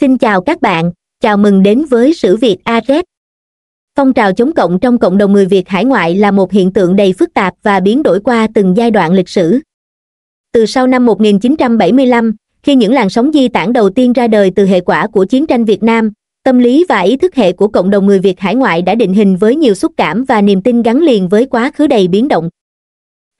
Xin chào các bạn, chào mừng đến với Sử Việt AZ. Phong trào chống cộng trong cộng đồng người Việt hải ngoại là một hiện tượng đầy phức tạp và biến đổi qua từng giai đoạn lịch sử. Từ sau năm 1975, khi những làn sóng di tản đầu tiên ra đời từ hệ quả của chiến tranh Việt Nam, tâm lý và ý thức hệ của cộng đồng người Việt hải ngoại đã định hình với nhiều xúc cảm và niềm tin gắn liền với quá khứ đầy biến động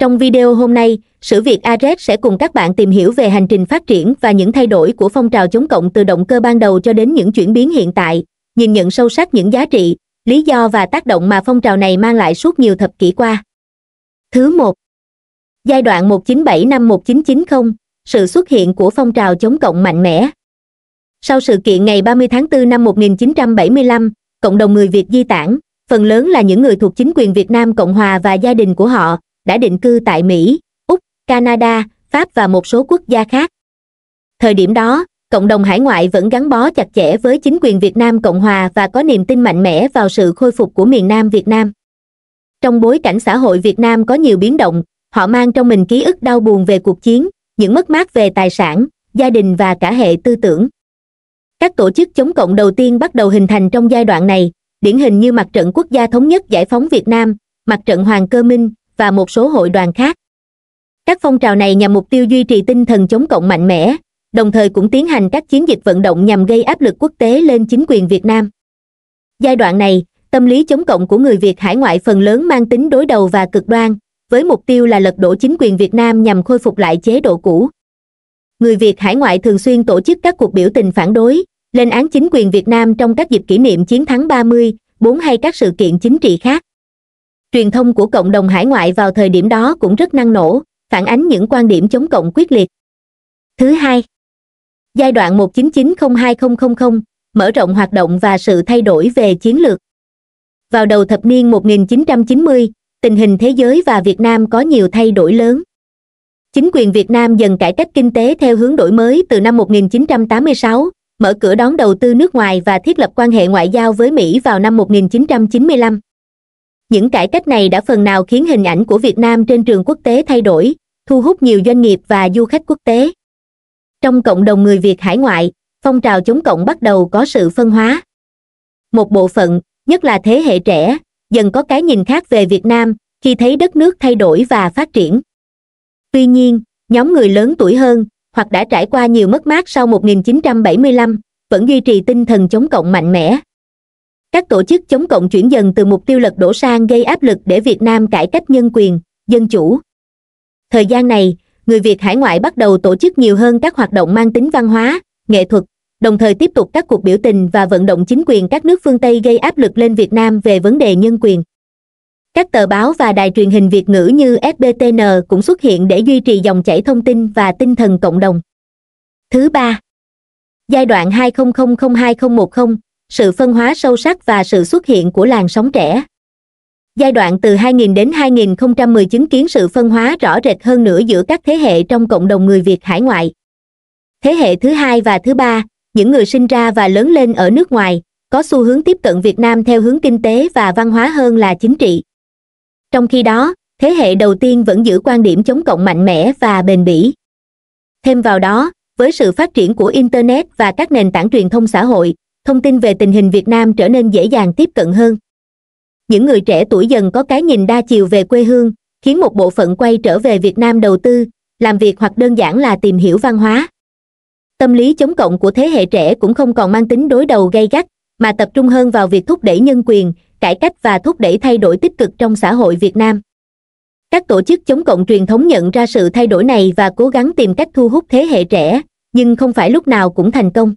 trong video hôm nay sử việt ares sẽ cùng các bạn tìm hiểu về hành trình phát triển và những thay đổi của phong trào chống cộng từ động cơ ban đầu cho đến những chuyển biến hiện tại nhìn nhận sâu sắc những giá trị lý do và tác động mà phong trào này mang lại suốt nhiều thập kỷ qua thứ một giai đoạn 197 năm 1990 sự xuất hiện của phong trào chống cộng mạnh mẽ sau sự kiện ngày 30 tháng 4 năm 1975, cộng đồng người Việt di tản, phần lớn là những người thuộc chính quyền Việt Nam Cộng Hòa và gia đình của họ, đã định cư tại mỹ úc canada pháp và một số quốc gia khác thời điểm đó cộng đồng hải ngoại vẫn gắn bó chặt chẽ với chính quyền việt nam cộng hòa và có niềm tin mạnh mẽ vào sự khôi phục của miền nam việt nam trong bối cảnh xã hội việt nam có nhiều biến động họ mang trong mình ký ức đau buồn về cuộc chiến những mất mát về tài sản gia đình và cả hệ tư tưởng các tổ chức chống cộng đầu tiên bắt đầu hình thành trong giai đoạn này điển hình như mặt trận quốc gia thống nhất giải phóng việt nam mặt trận hoàng cơ minh và một số hội đoàn khác các phong trào này nhằm mục tiêu duy trì tinh thần chống cộng mạnh mẽ đồng thời cũng tiến hành các chiến dịch vận động nhằm gây áp lực quốc tế lên chính quyền việt nam giai đoạn này tâm lý chống cộng của người việt hải ngoại phần lớn mang tính đối đầu và cực đoan với mục tiêu là lật đổ chính quyền việt nam nhằm khôi phục lại chế độ cũ người việt hải ngoại thường xuyên tổ chức các cuộc biểu tình phản đối lên án chính quyền việt nam trong các dịp kỷ niệm chiến thắng 30, 4 hay các sự kiện chính trị khác truyền thông của cộng đồng hải ngoại vào thời điểm đó cũng rất năng nổ phản ánh những quan điểm chống cộng quyết liệt thứ hai giai đoạn 1990-2000, mở rộng hoạt động và sự thay đổi về chiến lược vào đầu thập niên 1990, tình hình thế giới và việt nam có nhiều thay đổi lớn chính quyền việt nam dần cải cách kinh tế theo hướng đổi mới từ năm 1986, mở cửa đón đầu tư nước ngoài và thiết lập quan hệ ngoại giao với mỹ vào năm 1995 những cải cách này đã phần nào khiến hình ảnh của việt nam trên trường quốc tế thay đổi thu hút nhiều doanh nghiệp và du khách quốc tế trong cộng đồng người việt hải ngoại phong trào chống cộng bắt đầu có sự phân hóa một bộ phận nhất là thế hệ trẻ dần có cái nhìn khác về việt nam khi thấy đất nước thay đổi và phát triển tuy nhiên nhóm người lớn tuổi hơn hoặc đã trải qua nhiều mất mát sau 1975, vẫn duy trì tinh thần chống cộng mạnh mẽ các tổ chức chống cộng chuyển dần từ mục tiêu lật đổ sang gây áp lực để việt nam cải cách nhân quyền dân chủ thời gian này người việt hải ngoại bắt đầu tổ chức nhiều hơn các hoạt động mang tính văn hóa nghệ thuật đồng thời tiếp tục các cuộc biểu tình và vận động chính quyền các nước phương tây gây áp lực lên việt nam về vấn đề nhân quyền các tờ báo và đài truyền hình việt ngữ như sbtn cũng xuất hiện để duy trì dòng chảy thông tin và tinh thần cộng đồng thứ ba giai đoạn 2000-2010 sự phân hóa sâu sắc và sự xuất hiện của làn sóng trẻ. Giai đoạn từ 2000 đến 2010 chứng kiến sự phân hóa rõ rệt hơn nữa giữa các thế hệ trong cộng đồng người Việt hải ngoại. Thế hệ thứ hai và thứ ba, những người sinh ra và lớn lên ở nước ngoài, có xu hướng tiếp cận Việt Nam theo hướng kinh tế và văn hóa hơn là chính trị. Trong khi đó, thế hệ đầu tiên vẫn giữ quan điểm chống cộng mạnh mẽ và bền bỉ. Thêm vào đó, với sự phát triển của Internet và các nền tảng truyền thông xã hội, thông tin về tình hình việt nam trở nên dễ dàng tiếp cận hơn những người trẻ tuổi dần có cái nhìn đa chiều về quê hương khiến một bộ phận quay trở về việt nam đầu tư làm việc hoặc đơn giản là tìm hiểu văn hóa tâm lý chống cộng của thế hệ trẻ cũng không còn mang tính đối đầu gay gắt mà tập trung hơn vào việc thúc đẩy nhân quyền cải cách và thúc đẩy thay đổi tích cực trong xã hội việt nam các tổ chức chống cộng truyền thống nhận ra sự thay đổi này và cố gắng tìm cách thu hút thế hệ trẻ nhưng không phải lúc nào cũng thành công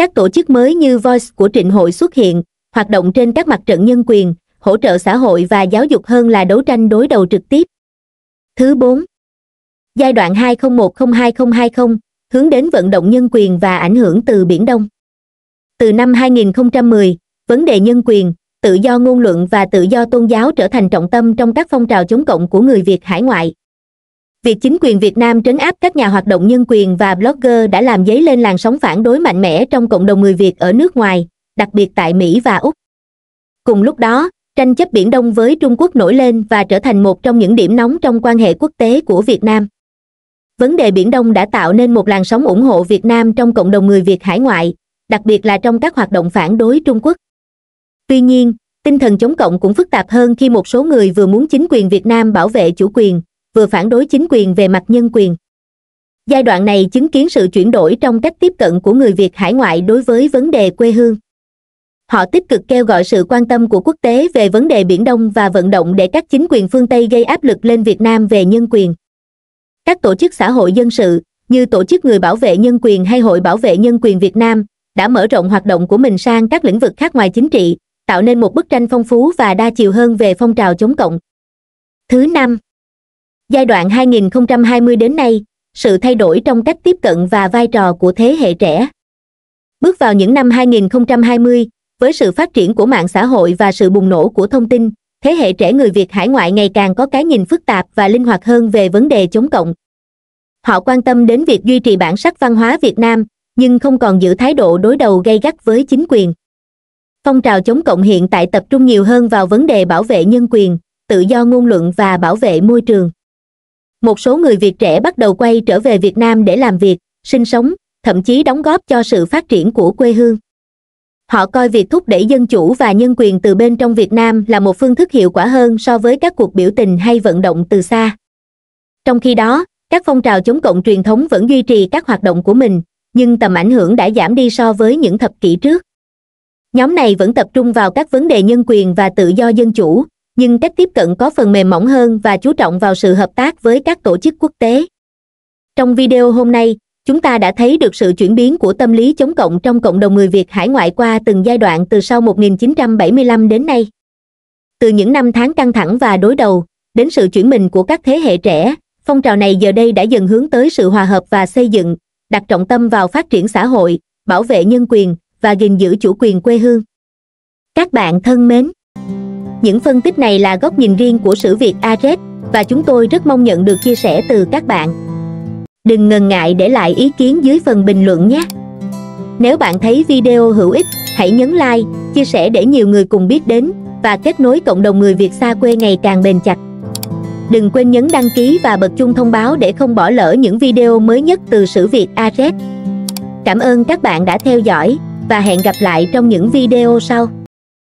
các tổ chức mới như voice của trịnh hội xuất hiện hoạt động trên các mặt trận nhân quyền hỗ trợ xã hội và giáo dục hơn là đấu tranh đối đầu trực tiếp thứ bốn giai đoạn 2010-2020, hướng đến vận động nhân quyền và ảnh hưởng từ Biển Đông. Từ năm 2010, vấn đề nhân quyền, tự do ngôn luận và tự do tôn giáo trở thành trọng tâm trong các phong trào chống cộng của người Việt hải ngoại việc chính quyền việt nam trấn áp các nhà hoạt động nhân quyền và blogger đã làm dấy lên làn sóng phản đối mạnh mẽ trong cộng đồng người việt ở nước ngoài đặc biệt tại mỹ và úc cùng lúc đó tranh chấp biển đông với trung quốc nổi lên và trở thành một trong những điểm nóng trong quan hệ quốc tế của việt nam vấn đề biển đông đã tạo nên một làn sóng ủng hộ việt nam trong cộng đồng người việt hải ngoại đặc biệt là trong các hoạt động phản đối trung quốc tuy nhiên tinh thần chống cộng cũng phức tạp hơn khi một số người vừa muốn chính quyền việt nam bảo vệ chủ quyền vừa phản đối chính quyền về mặt nhân quyền giai đoạn này chứng kiến sự chuyển đổi trong cách tiếp cận của người việt hải ngoại đối với vấn đề quê hương họ tích cực kêu gọi sự quan tâm của quốc tế về vấn đề biển đông và vận động để các chính quyền phương tây gây áp lực lên việt nam về nhân quyền các tổ chức xã hội dân sự như tổ chức người bảo vệ nhân quyền hay hội bảo vệ nhân quyền việt nam đã mở rộng hoạt động của mình sang các lĩnh vực khác ngoài chính trị tạo nên một bức tranh phong phú và đa chiều hơn về phong trào chống cộng thứ năm giai đoạn 2020 đến nay sự thay đổi trong cách tiếp cận và vai trò của thế hệ trẻ bước vào những năm 2020 với sự phát triển của mạng xã hội và sự bùng nổ của thông tin thế hệ trẻ người việt hải ngoại ngày càng có cái nhìn phức tạp và linh hoạt hơn về vấn đề chống cộng họ quan tâm đến việc duy trì bản sắc văn hóa việt nam nhưng không còn giữ thái độ đối đầu gay gắt với chính quyền phong trào chống cộng hiện tại tập trung nhiều hơn vào vấn đề bảo vệ nhân quyền tự do ngôn luận và bảo vệ môi trường một số người việt trẻ bắt đầu quay trở về việt nam để làm việc sinh sống thậm chí đóng góp cho sự phát triển của quê hương họ coi việc thúc đẩy dân chủ và nhân quyền từ bên trong việt nam là một phương thức hiệu quả hơn so với các cuộc biểu tình hay vận động từ xa trong khi đó các phong trào chống cộng truyền thống vẫn duy trì các hoạt động của mình nhưng tầm ảnh hưởng đã giảm đi so với những thập kỷ trước nhóm này vẫn tập trung vào các vấn đề nhân quyền và tự do dân chủ nhưng cách tiếp cận có phần mềm mỏng hơn và chú trọng vào sự hợp tác với các tổ chức quốc tế trong video hôm nay chúng ta đã thấy được sự chuyển biến của tâm lý chống cộng trong cộng đồng người việt hải ngoại qua từng giai đoạn từ sau 1975 đến nay từ những năm tháng căng thẳng và đối đầu đến sự chuyển mình của các thế hệ trẻ phong trào này giờ đây đã dần hướng tới sự hòa hợp và xây dựng đặt trọng tâm vào phát triển xã hội bảo vệ nhân quyền và gìn giữ chủ quyền quê hương các bạn thân mến những phân tích này là góc nhìn riêng của sử Việt Ares và chúng tôi rất mong nhận được chia sẻ từ các bạn. Đừng ngần ngại để lại ý kiến dưới phần bình luận nhé. Nếu bạn thấy video hữu ích, hãy nhấn like, chia sẻ để nhiều người cùng biết đến và kết nối cộng đồng người Việt xa quê ngày càng bền chặt. Đừng quên nhấn đăng ký và bật chuông thông báo để không bỏ lỡ những video mới nhất từ Sử Việt Ares. Cảm ơn các bạn đã theo dõi và hẹn gặp lại trong những video sau.